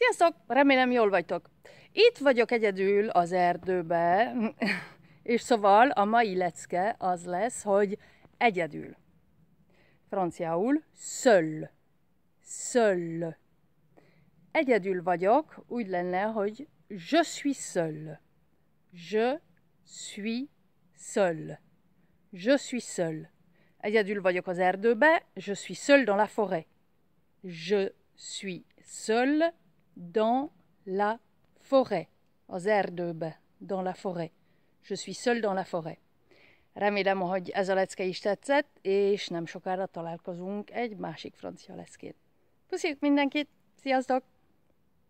Sziasztok! Remélem jól vagytok. Itt vagyok egyedül az erdőbe, és szóval a mai lecke az lesz, hogy egyedül. Franciául seul. Seul. Egyedül vagyok, úgy lenne, hogy je suis seul. Je suis seul. Je suis seul. Egyedül vagyok az erdőbe, je suis seul dans la forêt. Je suis seul dans la forêt. Az erdőbe, dans la forêt. Je suis seul dans la forêt. Remélem, hogy ez a lecke is tetszett, és nem sokára találkozunk egy másik francia leszkét. Puszik mindenkit, sziasztok!